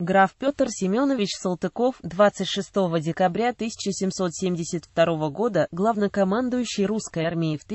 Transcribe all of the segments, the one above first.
Граф Петр Семенович Салтыков 26 декабря 1772 года, главнокомандующий русской армией в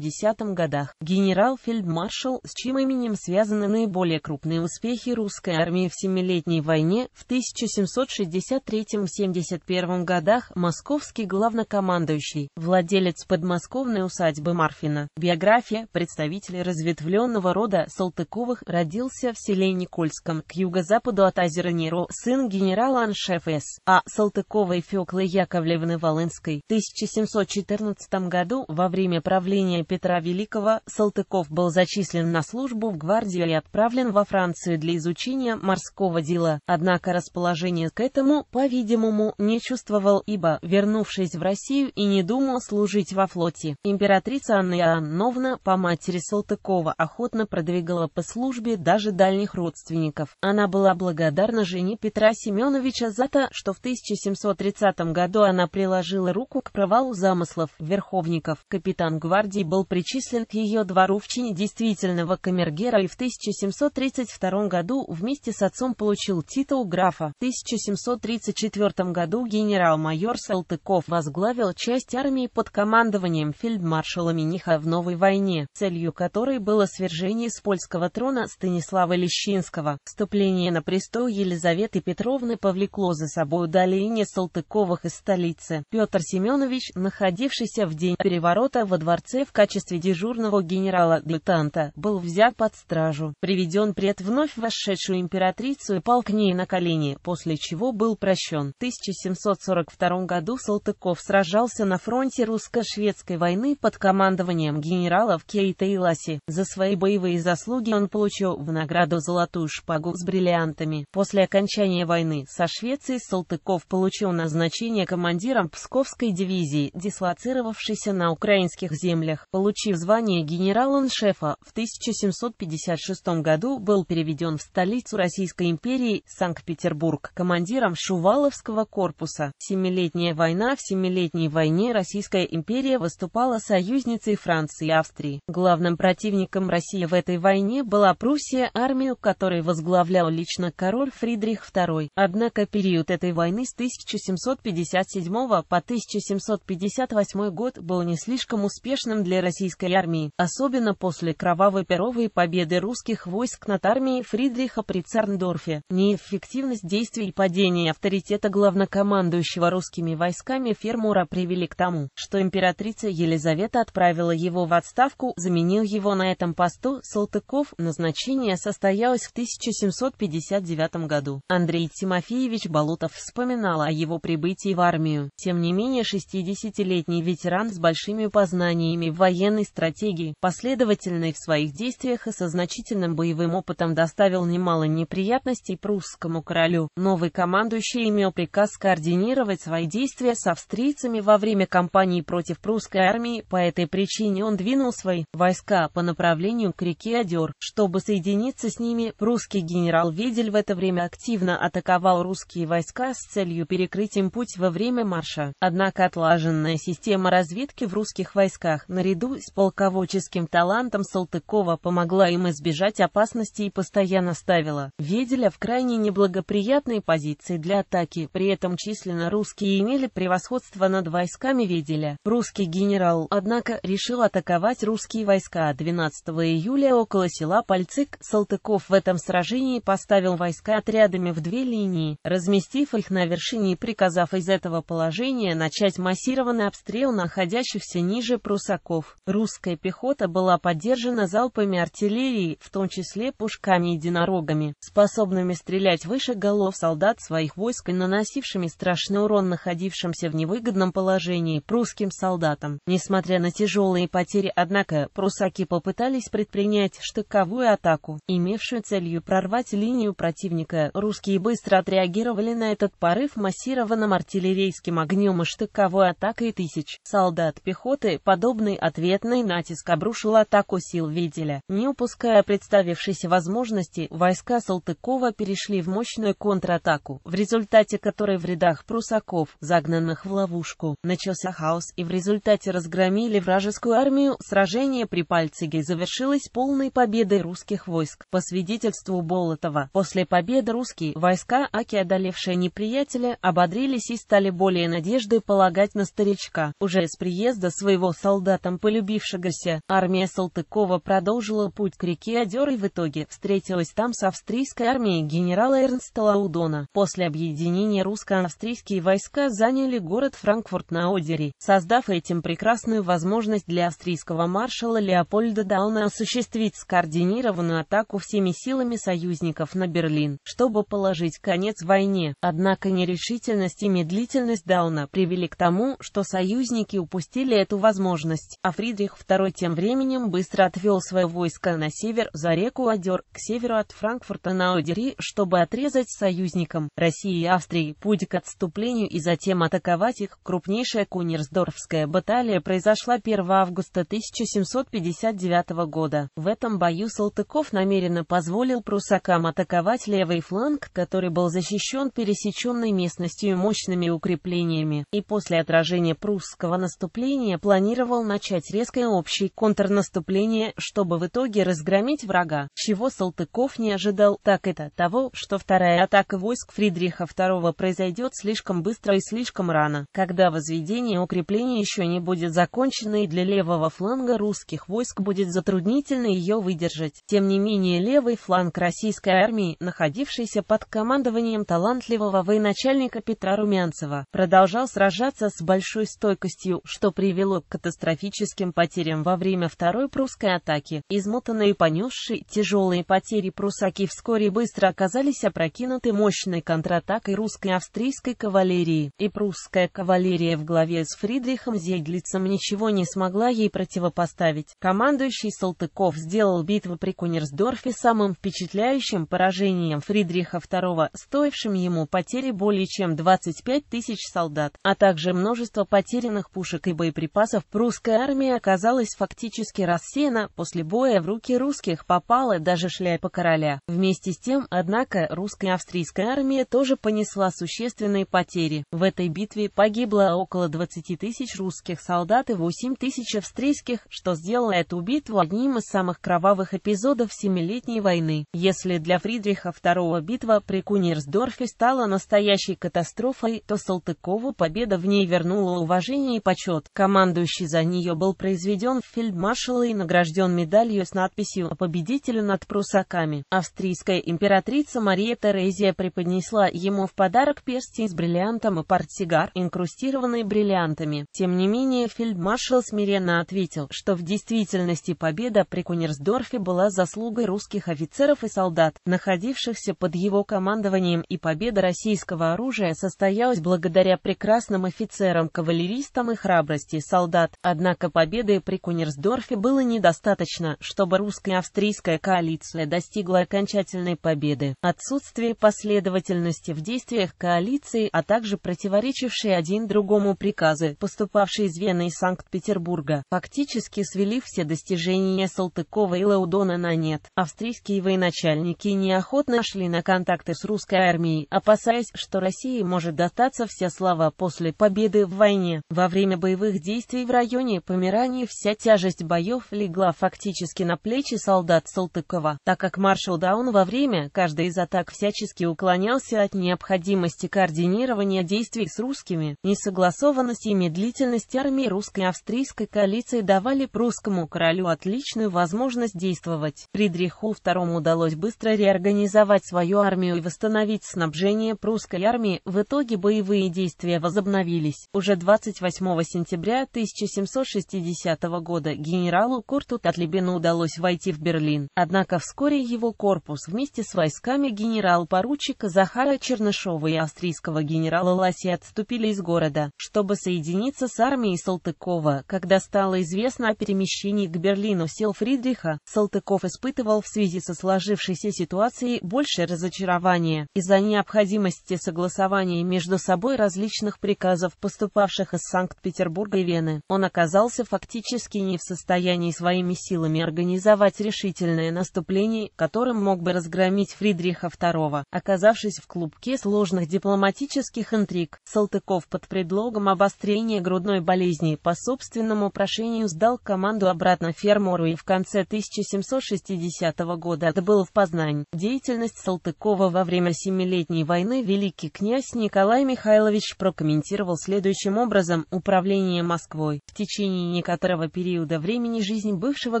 1759-60 годах, генерал-фельдмаршал, с чьим именем связаны наиболее крупные успехи русской армии в Семилетней войне, в 1763-71 годах, московский главнокомандующий, владелец подмосковной усадьбы Марфина. Биография, представителей разветвленного рода Салтыковых, родился в селе Никольск. Волчанском, к юго-западу от озера Неру, сын генерала-аншефа С. А. Салтыковой Феклы Яковлевны Волынской. В 1714 году, во время правления Петра Великого, Салтыков был зачислен на службу в гвардию и отправлен во Францию для изучения морского дела. Однако расположение к этому, по-видимому, не чувствовал, ибо, вернувшись в Россию и не думал служить во флоте, императрица Анна Иоанновна по матери Салтыкова охотно продвигала по службе даже дальних родственников родственников. Она была благодарна жене Петра Семеновича за то, что в 1730 году она приложила руку к провалу замыслов верховников. Капитан гвардии был причислен к ее двору в чине действительного камергера и в 1732 году вместе с отцом получил титул графа. В 1734 году генерал-майор Салтыков возглавил часть армии под командованием фельдмаршала Миниха в новой войне, целью которой было свержение с польского трона Станислава Лещинского. Вступление на престол Елизаветы Петровны повлекло за собой удаление Салтыковых из столицы. Петр Семенович, находившийся в день переворота во дворце в качестве дежурного генерала-адъютанта, был взят под стражу. Приведен пред вновь вошедшую императрицу и пал к ней на колени, после чего был прощен. В 1742 году Салтыков сражался на фронте русско-шведской войны под командованием генералов Кейта и Ласи. За свои боевые заслуги он получил в награду золотую шпагу шпагу с бриллиантами. После окончания войны со Швецией Салтыков получил назначение командиром Псковской дивизии, дислоцировавшейся на украинских землях. Получив звание генерал-аншефа, в 1756 году был переведен в столицу Российской империи, Санкт-Петербург, командиром Шуваловского корпуса. Семилетняя война В Семилетней войне Российская империя выступала союзницей Франции и Австрии. Главным противником России в этой войне была Пруссия, армию которой в возглавлял лично король Фридрих II. Однако период этой войны с 1757 по 1758 год был не слишком успешным для российской армии, особенно после кровавой перовой победы русских войск над армией Фридриха при Царндорфе. Неэффективность действий и падение авторитета главнокомандующего русскими войсками фермура привели к тому, что императрица Елизавета отправила его в отставку, заменил его на этом посту Салтыков. Назначение состоялось в 1000 1759 году. Андрей Тимофеевич Болотов вспоминал о его прибытии в армию. Тем не менее 60-летний ветеран с большими познаниями в военной стратегии, последовательный в своих действиях и со значительным боевым опытом доставил немало неприятностей прусскому королю. Новый командующий имел приказ координировать свои действия с австрийцами во время кампании против прусской армии, по этой причине он двинул свои войска по направлению к реке Одер, чтобы соединиться с ними. Прусские польский генерал Ведель в это время активно атаковал русские войска с целью перекрыть им путь во время марша. Однако отлаженная система разведки в русских войсках, наряду с полководческим талантом Салтыкова, помогла им избежать опасности и постоянно ставила Веделя в крайне неблагоприятной позиции для атаки, при этом численно русские имели превосходство над войсками Веделя. Русский генерал, однако, решил атаковать русские войска 12 июля около села Пальцык. Салтыков в этом сражении сражении поставил войска отрядами в две линии, разместив их на вершине и приказав из этого положения начать массированный обстрел находящихся ниже прусаков. Русская пехота была поддержана залпами артиллерии, в том числе пушками-единорогами, способными стрелять выше голов солдат своих войск и наносившими страшный урон находившимся в невыгодном положении прусским солдатам. Несмотря на тяжелые потери, однако, прусаки попытались предпринять штыковую атаку, имевшую целью прорвать линию противника. Русские быстро отреагировали на этот порыв массированным артиллерийским огнем и штыковой атакой тысяч солдат пехоты. Подобный ответный натиск обрушил атаку сил Виделя, Не упуская представившейся возможности, войска Салтыкова перешли в мощную контратаку, в результате которой в рядах прусаков, загнанных в ловушку, начался хаос и в результате разгромили вражескую армию. Сражение при Пальциге завершилось полной победой русских войск. По свидетельству Болотова. После победы русские войска, аки одолевшие неприятеля, ободрились и стали более надежды полагать на старичка. Уже с приезда своего солдатам полюбившегося, армия Салтыкова продолжила путь к реке Одер и в итоге встретилась там с австрийской армией генерала Эрнста Лаудона. После объединения русско-австрийские войска заняли город Франкфурт на Одере, создав этим прекрасную возможность для австрийского маршала Леопольда Дауна осуществить скоординированную атаку всеми силами со союзников на Берлин, чтобы положить конец войне. Однако нерешительность и медлительность Дауна привели к тому, что союзники упустили эту возможность, а Фридрих II тем временем быстро отвел свое войско на север за реку Одер, к северу от Франкфурта на Одери, чтобы отрезать союзникам России и Австрии путь к отступлению и затем атаковать их. Крупнейшая Кунерсдорфская баталия произошла 1 августа 1759 года. В этом бою Салтыков намеренно позволил прусакам прусакам атаковать левый фланг, который был защищен пересеченной местностью и мощными укреплениями, и после отражения прусского наступления планировал начать резкое общее контрнаступление, чтобы в итоге разгромить врага, чего Салтыков не ожидал, так это того, что вторая атака войск Фридриха II произойдет слишком быстро и слишком рано, когда возведение укрепления еще не будет закончено и для левого фланга русских войск будет затруднительно ее выдержать. Тем не менее левый фланг России российской армии, находившийся под командованием талантливого военачальника Петра Румянцева, продолжал сражаться с большой стойкостью, что привело к катастрофическим потерям во время Второй прусской атаки. Измотанные и понесшие тяжелые потери прусаки вскоре быстро оказались опрокинуты мощной контратакой русской австрийской кавалерии, и прусская кавалерия в главе с Фридрихом Зейдлицем ничего не смогла ей противопоставить. Командующий Салтыков сделал битву при Кунерсдорфе самым впечатляющим впечатляющим поражением Фридриха II, стоившим ему потери более чем 25 тысяч солдат, а также множество потерянных пушек и боеприпасов, прусская армия оказалась фактически рассеяна, после боя в руки русских попала даже шляпа короля. Вместе с тем, однако, русская и австрийская армия тоже понесла существенные потери. В этой битве погибло около 20 тысяч русских солдат и 8 тысяч австрийских, что сделало эту битву одним из самых кровавых эпизодов Семилетней войны. Если для Фридриха II битва при Кунирсдорфе стала настоящей катастрофой, то Салтыкову победа в ней вернула уважение и почет. Командующий за нее был произведен в фельдмаршала и награжден медалью с надписью «А победителю над прусаками». Австрийская императрица Мария Терезия преподнесла ему в подарок перстень с бриллиантом и портсигар, инкрустированный бриллиантами. Тем не менее, фельдмаршал смиренно ответил, что в действительности победа при Кунирсдорфе была заслугой русских офицеров и солдат, находившихся под его командованием, и победа российского оружия состоялась благодаря прекрасным офицерам-кавалеристам и храбрости солдат. Однако победы при Кунерсдорфе было недостаточно, чтобы русско-австрийская коалиция достигла окончательной победы. Отсутствие последовательности в действиях коалиции, а также противоречившие один другому приказы, поступавшие из Вены и Санкт-Петербурга, фактически свели все достижения Салтыкова и Лаудона на нет. Австрийские военачальники военачальники неохотно шли на контакты с русской армией, опасаясь, что России может достаться вся слава после победы в войне. Во время боевых действий в районе Померании вся тяжесть боев легла фактически на плечи солдат Салтыкова, так как маршал Даун во время каждой из атак всячески уклонялся от необходимости координирования действий с русскими. Несогласованность и медлительность армии русско-австрийской коалиции давали прусскому королю отличную возможность действовать. Фридриху II удалось удалось быстро реорганизовать свою армию и восстановить снабжение прусской армии, в итоге боевые действия возобновились. Уже 28 сентября 1760 года генералу Курту Татлибину удалось войти в Берлин, однако вскоре его корпус вместе с войсками генерал-поручика Захара Чернышова и австрийского генерала Ласи отступили из города, чтобы соединиться с армией Салтыкова. Когда стало известно о перемещении к Берлину сил Фридриха, Салтыков испытывал в связи со сложившимися сложившейся ситуации большее разочарование из-за необходимости согласования между собой различных приказов, поступавших из Санкт-Петербурга и Вены. Он оказался фактически не в состоянии своими силами организовать решительное наступление, которым мог бы разгромить Фридриха II, оказавшись в клубке сложных дипломатических интриг. Салтыков под предлогом обострения грудной болезни по собственному прошению сдал команду обратно Фермору и в конце 1760 года в Познань. Деятельность Салтыкова во время Семилетней войны великий князь Николай Михайлович прокомментировал следующим образом управление Москвой. В течение некоторого периода времени жизнь бывшего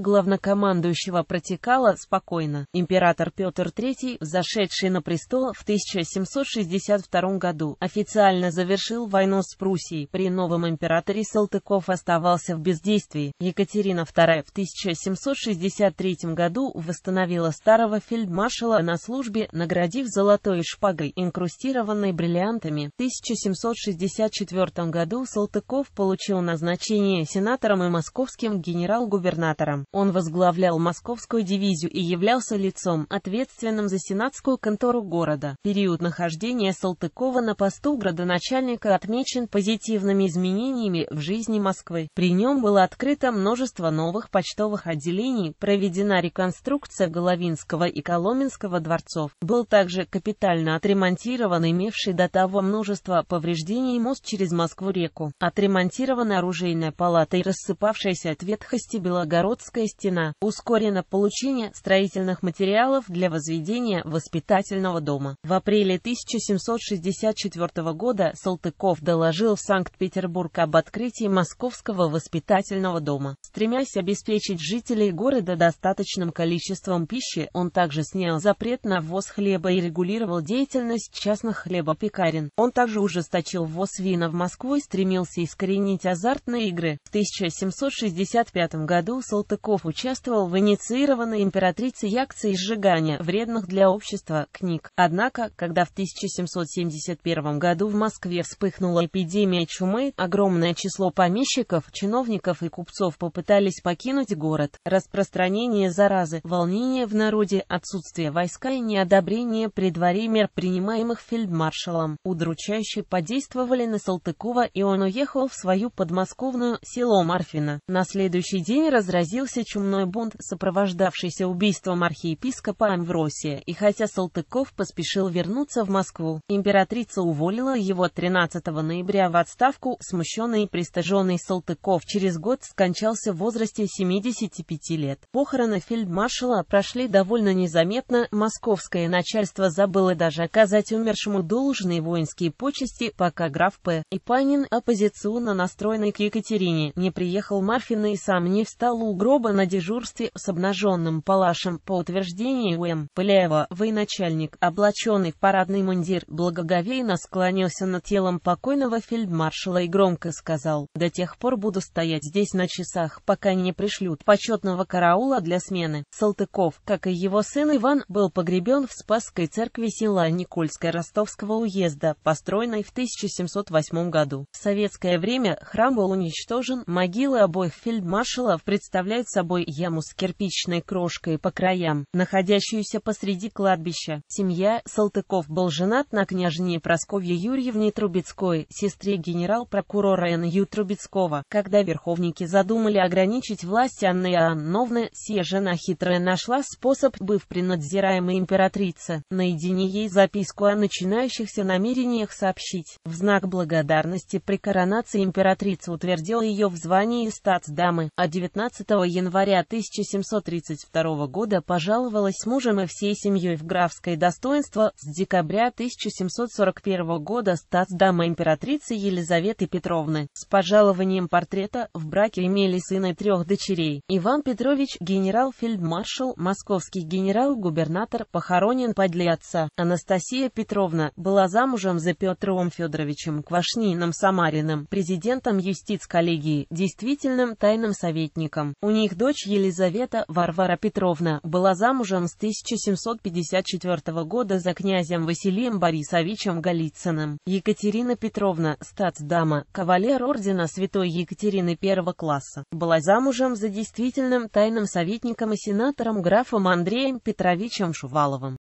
главнокомандующего протекала спокойно. Император Петр III, зашедший на престол в 1762 году, официально завершил войну с Пруссией. При новом императоре Салтыков оставался в бездействии. Екатерина II в 1763 году восстановила старого фельдмаршала на службе, наградив золотой шпагой, инкрустированной бриллиантами. В 1764 году Салтыков получил назначение сенатором и московским генерал-губернатором. Он возглавлял московскую дивизию и являлся лицом, ответственным за сенатскую контору города. Период нахождения Салтыкова на посту градоначальника отмечен позитивными изменениями в жизни Москвы. При нем было открыто множество новых почтовых отделений, проведена реконструкция Головинского Пскова и Коломенского дворцов. Был также капитально отремонтирован имевший до того множество повреждений мост через Москву-реку, отремонтирована оружейная палата и рассыпавшаяся от ветхости Белогородская стена, ускорено получение строительных материалов для возведения воспитательного дома. В апреле 1764 года Салтыков доложил в Санкт-Петербург об открытии Московского воспитательного дома. Стремясь обеспечить жителей города достаточным количеством пищи, он также снял запрет на ввоз хлеба и регулировал деятельность частных хлебопекарен. Он также ужесточил ввоз вина в Москву и стремился искоренить азартные игры. В 1765 году Салтыков участвовал в инициированной императрицей акции сжигания вредных для общества книг. Однако, когда в 1771 году в Москве вспыхнула эпидемия чумы, огромное число помещиков, чиновников и купцов попытались покинуть город. Распространение заразы, волнение в народе, отсутствие войска и неодобрение при дворе мер, принимаемых фельдмаршалом, удручающе подействовали на Салтыкова и он уехал в свою подмосковную село Марфино. На следующий день разразился чумной бунт, сопровождавшийся убийством архиепископа Амвросия, и хотя Салтыков поспешил вернуться в Москву, императрица уволила его 13 ноября в отставку, смущенный и пристаженный Салтыков через год скончался в возрасте 75 лет. Похороны фельдмаршала прошли довольно Совершенно незаметно московское начальство забыло даже оказать умершему должные воинские почести, пока граф П. Ипанин, оппозиционно настроенный к Екатерине, не приехал Марфин и сам не встал у гроба на дежурстве с обнаженным палашем. По утверждению М. Пыляева, военачальник, облаченный в парадный мундир, благоговейно склонился над телом покойного фельдмаршала и громко сказал, «До тех пор буду стоять здесь на часах, пока не пришлют почетного караула для смены». Салтыков, как и его его сын Иван был погребен в Спасской церкви села Никольская Ростовского уезда, построенной в 1708 году. В советское время храм был уничтожен, могилы обоих фельдмаршалов представляют собой яму с кирпичной крошкой по краям, находящуюся посреди кладбища. Семья Салтыков был женат на княжне Просковье Юрьевне Трубецкой, сестре генерал-прокурора Н.Ю. Трубецкого. Когда верховники задумали ограничить власть Анны Иоанновны, сия жена хитрая нашла способ забыв при надзираемой императрице, наедине ей записку о начинающихся намерениях сообщить. В знак благодарности при коронации императрица утвердила ее в звании дамы. а 19 января 1732 года пожаловалась с мужем и всей семьей в графское достоинство. С декабря 1741 года статсдама императрицы Елизаветы Петровны. С пожалованием портрета в браке имели сына и трех дочерей. Иван Петрович, генерал-фельдмаршал, московский генерал генерал-губернатор похоронен подле отца. Анастасия Петровна была замужем за Петровым Федоровичем Квашниным Самариным, президентом юстиц-коллегии, действительным тайным советником. У них дочь Елизавета Варвара Петровна была замужем с 1754 года за князем Василием Борисовичем Голицыным. Екатерина Петровна, статсдама, кавалер ордена святой Екатерины первого класса, была замужем за действительным тайным советником и сенатором графом Андреем Петровичем Шуваловым.